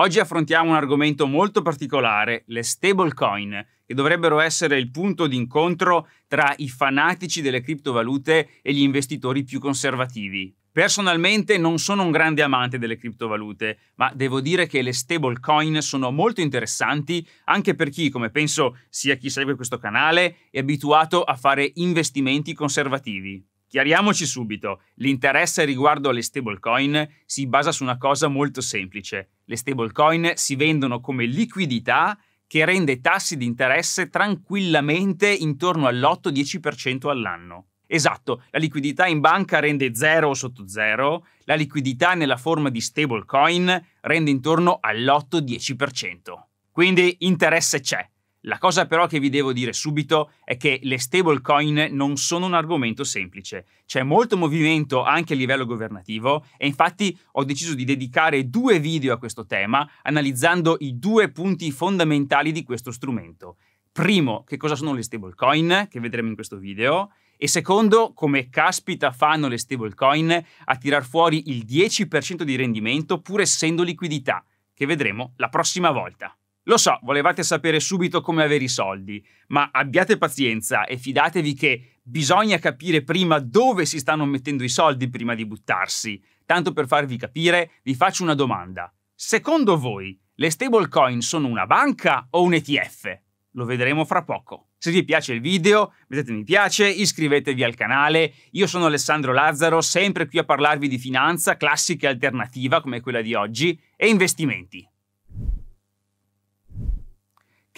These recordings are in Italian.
Oggi affrontiamo un argomento molto particolare, le stablecoin, che dovrebbero essere il punto d'incontro tra i fanatici delle criptovalute e gli investitori più conservativi. Personalmente non sono un grande amante delle criptovalute, ma devo dire che le stablecoin sono molto interessanti anche per chi, come penso sia chi segue questo canale, è abituato a fare investimenti conservativi. Chiariamoci subito, l'interesse riguardo alle stablecoin si basa su una cosa molto semplice. Le stablecoin si vendono come liquidità che rende tassi di interesse tranquillamente intorno all'8-10% all'anno. Esatto, la liquidità in banca rende 0 o sotto 0, la liquidità nella forma di stablecoin rende intorno all'8-10%. Quindi interesse c'è, la cosa però che vi devo dire subito è che le stablecoin non sono un argomento semplice. C'è molto movimento anche a livello governativo e infatti ho deciso di dedicare due video a questo tema analizzando i due punti fondamentali di questo strumento. Primo, che cosa sono le stablecoin, che vedremo in questo video, e secondo, come caspita fanno le stablecoin a tirar fuori il 10% di rendimento pur essendo liquidità, che vedremo la prossima volta. Lo so, volevate sapere subito come avere i soldi, ma abbiate pazienza e fidatevi che bisogna capire prima dove si stanno mettendo i soldi prima di buttarsi. Tanto per farvi capire, vi faccio una domanda. Secondo voi, le stablecoin sono una banca o un ETF? Lo vedremo fra poco. Se vi piace il video, mettete mi piace, iscrivetevi al canale. Io sono Alessandro Lazzaro, sempre qui a parlarvi di finanza classica e alternativa come quella di oggi, e investimenti.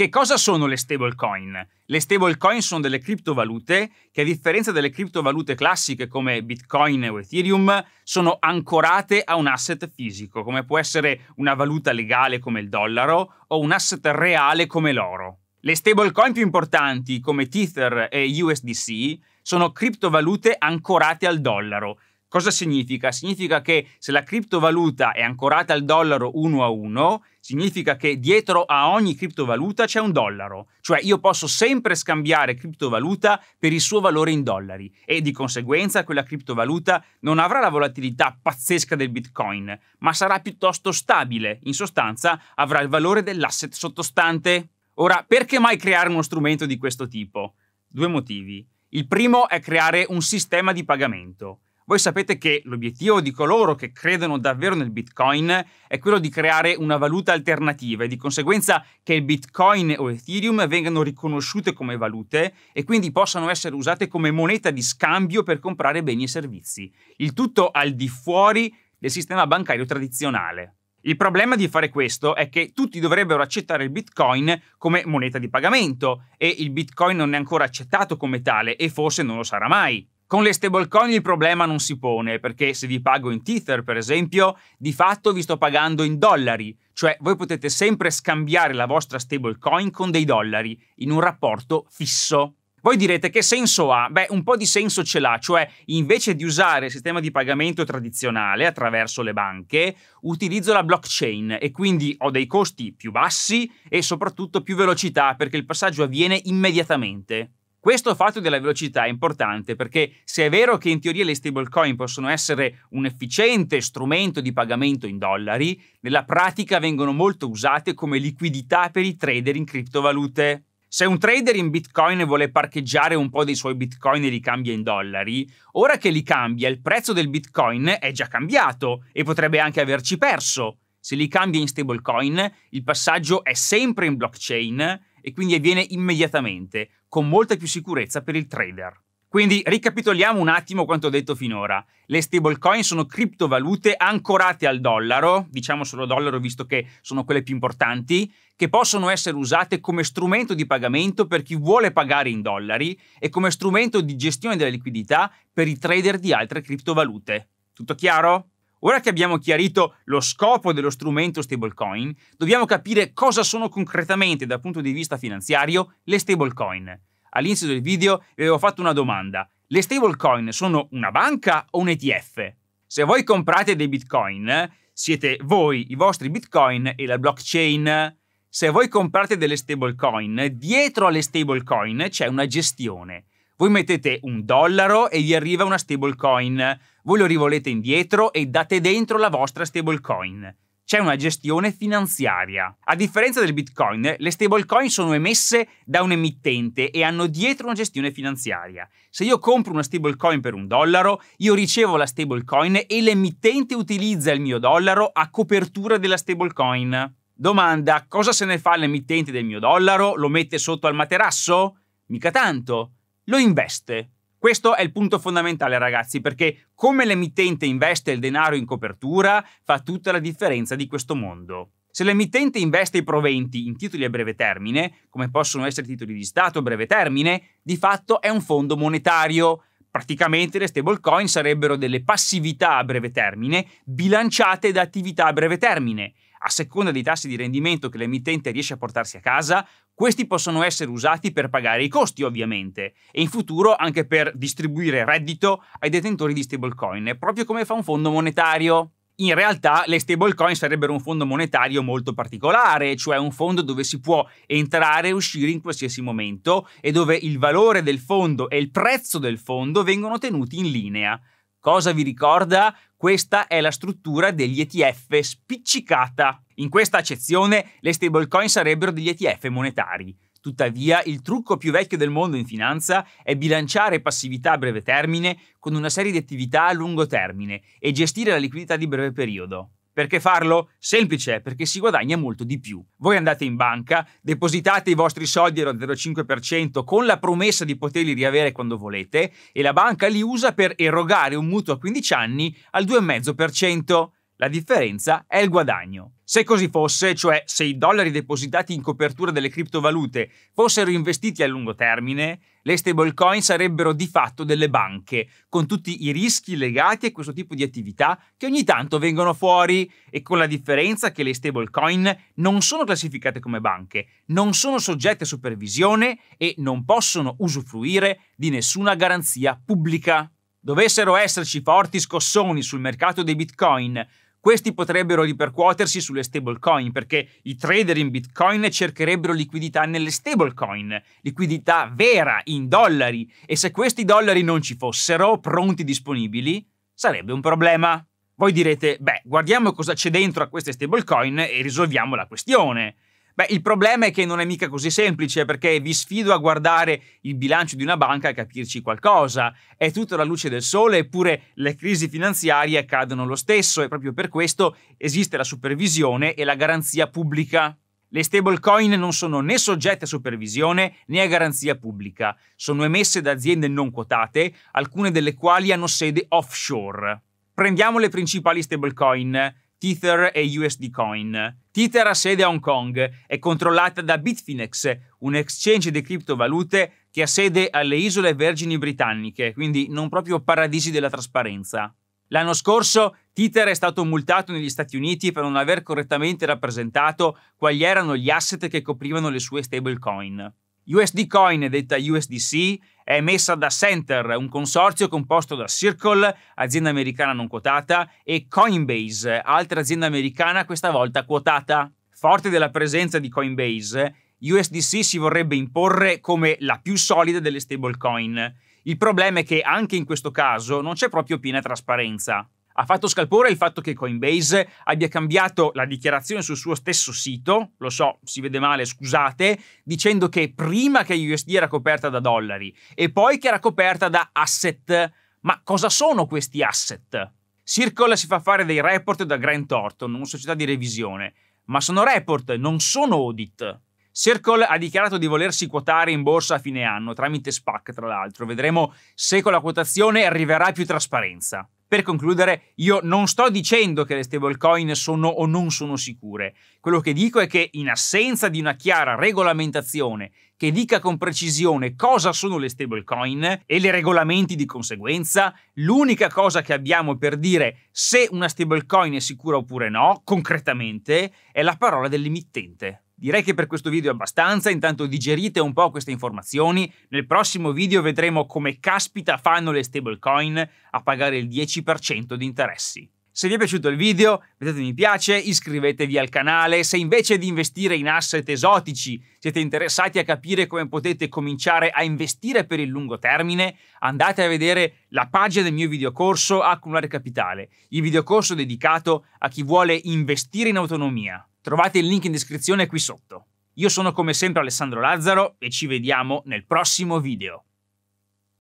Che cosa sono le stablecoin? Le stablecoin sono delle criptovalute che a differenza delle criptovalute classiche come Bitcoin o Ethereum sono ancorate a un asset fisico, come può essere una valuta legale come il dollaro o un asset reale come l'oro. Le stablecoin più importanti come Tether e USDC sono criptovalute ancorate al dollaro Cosa significa? Significa che se la criptovaluta è ancorata al dollaro uno a uno, significa che dietro a ogni criptovaluta c'è un dollaro, cioè io posso sempre scambiare criptovaluta per il suo valore in dollari e di conseguenza quella criptovaluta non avrà la volatilità pazzesca del Bitcoin, ma sarà piuttosto stabile, in sostanza avrà il valore dell'asset sottostante. Ora, perché mai creare uno strumento di questo tipo? Due motivi. Il primo è creare un sistema di pagamento. Voi sapete che l'obiettivo di coloro che credono davvero nel Bitcoin è quello di creare una valuta alternativa e di conseguenza che il Bitcoin o Ethereum vengano riconosciute come valute e quindi possano essere usate come moneta di scambio per comprare beni e servizi. Il tutto al di fuori del sistema bancario tradizionale. Il problema di fare questo è che tutti dovrebbero accettare il Bitcoin come moneta di pagamento e il Bitcoin non è ancora accettato come tale e forse non lo sarà mai. Con le stablecoin il problema non si pone, perché se vi pago in Tether, per esempio, di fatto vi sto pagando in dollari, cioè voi potete sempre scambiare la vostra stablecoin con dei dollari in un rapporto fisso. Voi direte che senso ha? Beh, un po' di senso ce l'ha, cioè invece di usare il sistema di pagamento tradizionale attraverso le banche, utilizzo la blockchain e quindi ho dei costi più bassi e soprattutto più velocità perché il passaggio avviene immediatamente. Questo fatto della velocità è importante perché se è vero che in teoria le stablecoin possono essere un efficiente strumento di pagamento in dollari, nella pratica vengono molto usate come liquidità per i trader in criptovalute. Se un trader in bitcoin vuole parcheggiare un po' dei suoi bitcoin e li cambia in dollari, ora che li cambia il prezzo del bitcoin è già cambiato e potrebbe anche averci perso. Se li cambia in stablecoin, il passaggio è sempre in blockchain e quindi avviene immediatamente, con molta più sicurezza per il trader. Quindi ricapitoliamo un attimo quanto detto finora. Le stablecoin sono criptovalute ancorate al dollaro, diciamo solo dollaro visto che sono quelle più importanti, che possono essere usate come strumento di pagamento per chi vuole pagare in dollari e come strumento di gestione della liquidità per i trader di altre criptovalute. Tutto chiaro? Ora che abbiamo chiarito lo scopo dello strumento stablecoin, dobbiamo capire cosa sono concretamente dal punto di vista finanziario le stablecoin. All'inizio del video vi avevo fatto una domanda. Le stablecoin sono una banca o un ETF? Se voi comprate dei bitcoin, siete voi, i vostri bitcoin e la blockchain. Se voi comprate delle stablecoin, dietro alle stablecoin c'è una gestione. Voi mettete un dollaro e vi arriva una stablecoin. Voi lo rivolete indietro e date dentro la vostra stablecoin. C'è una gestione finanziaria. A differenza del Bitcoin, le stablecoin sono emesse da un emittente e hanno dietro una gestione finanziaria. Se io compro una stablecoin per un dollaro, io ricevo la stablecoin e l'emittente utilizza il mio dollaro a copertura della stablecoin. Domanda, cosa se ne fa l'emittente del mio dollaro? Lo mette sotto al materasso? Mica tanto. Lo investe questo è il punto fondamentale ragazzi perché come l'emittente investe il denaro in copertura fa tutta la differenza di questo mondo. Se l'emittente investe i proventi in titoli a breve termine, come possono essere titoli di Stato a breve termine, di fatto è un fondo monetario Praticamente le stablecoin sarebbero delle passività a breve termine bilanciate da attività a breve termine. A seconda dei tassi di rendimento che l'emittente riesce a portarsi a casa, questi possono essere usati per pagare i costi, ovviamente, e in futuro anche per distribuire reddito ai detentori di stablecoin, proprio come fa un fondo monetario in realtà le stablecoin sarebbero un fondo monetario molto particolare, cioè un fondo dove si può entrare e uscire in qualsiasi momento e dove il valore del fondo e il prezzo del fondo vengono tenuti in linea. Cosa vi ricorda? Questa è la struttura degli ETF spiccicata. In questa accezione le stablecoin sarebbero degli ETF monetari. Tuttavia, il trucco più vecchio del mondo in finanza è bilanciare passività a breve termine con una serie di attività a lungo termine e gestire la liquidità di breve periodo. Perché farlo? Semplice, perché si guadagna molto di più. Voi andate in banca, depositate i vostri soldi allo 0,5% con la promessa di poterli riavere quando volete e la banca li usa per erogare un mutuo a 15 anni al 2,5% la differenza è il guadagno. Se così fosse, cioè se i dollari depositati in copertura delle criptovalute fossero investiti a lungo termine, le stablecoin sarebbero di fatto delle banche, con tutti i rischi legati a questo tipo di attività che ogni tanto vengono fuori e con la differenza che le stablecoin non sono classificate come banche, non sono soggette a supervisione e non possono usufruire di nessuna garanzia pubblica. Dovessero esserci forti scossoni sul mercato dei bitcoin, questi potrebbero ripercuotersi sulle stablecoin perché i trader in Bitcoin cercherebbero liquidità nelle stablecoin, liquidità vera in dollari e se questi dollari non ci fossero pronti disponibili sarebbe un problema. Voi direte, beh, guardiamo cosa c'è dentro a queste stablecoin e risolviamo la questione. Beh, il problema è che non è mica così semplice perché vi sfido a guardare il bilancio di una banca e capirci qualcosa. È tutta la luce del sole, eppure le crisi finanziarie accadono lo stesso e proprio per questo esiste la supervisione e la garanzia pubblica. Le stablecoin non sono né soggette a supervisione né a garanzia pubblica, sono emesse da aziende non quotate, alcune delle quali hanno sede offshore. Prendiamo le principali stablecoin. Tether e USD Coin. Tether ha sede a Hong Kong, è controllata da Bitfinex, un exchange di criptovalute che ha sede alle Isole Vergini Britanniche, quindi non proprio paradisi della trasparenza. L'anno scorso Tether è stato multato negli Stati Uniti per non aver correttamente rappresentato quali erano gli asset che coprivano le sue stablecoin. USD Coin, detta USDC, è emessa da Center, un consorzio composto da Circle, azienda americana non quotata, e Coinbase, altra azienda americana questa volta quotata. Forte della presenza di Coinbase, USDC si vorrebbe imporre come la più solida delle stablecoin. Il problema è che anche in questo caso non c'è proprio piena trasparenza. Ha fatto scalpore il fatto che Coinbase abbia cambiato la dichiarazione sul suo stesso sito, lo so, si vede male, scusate, dicendo che prima che USD era coperta da dollari e poi che era coperta da asset. Ma cosa sono questi asset? Circle si fa fare dei report da Grant Thornton, una società di revisione, ma sono report, non sono audit. Circle ha dichiarato di volersi quotare in borsa a fine anno tramite SPAC, tra l'altro. Vedremo se con la quotazione arriverà più trasparenza. Per concludere, io non sto dicendo che le stablecoin sono o non sono sicure. Quello che dico è che in assenza di una chiara regolamentazione che dica con precisione cosa sono le stablecoin e le regolamenti di conseguenza, l'unica cosa che abbiamo per dire se una stablecoin è sicura oppure no, concretamente, è la parola dell'emittente. Direi che per questo video è abbastanza, intanto digerite un po' queste informazioni, nel prossimo video vedremo come caspita fanno le stablecoin a pagare il 10% di interessi. Se vi è piaciuto il video mettete mi piace, iscrivetevi al canale, se invece di investire in asset esotici siete interessati a capire come potete cominciare a investire per il lungo termine, andate a vedere la pagina del mio videocorso Accumulare Capitale, il videocorso dedicato a chi vuole investire in autonomia. Trovate il link in descrizione qui sotto. Io sono come sempre Alessandro Lazzaro e ci vediamo nel prossimo video.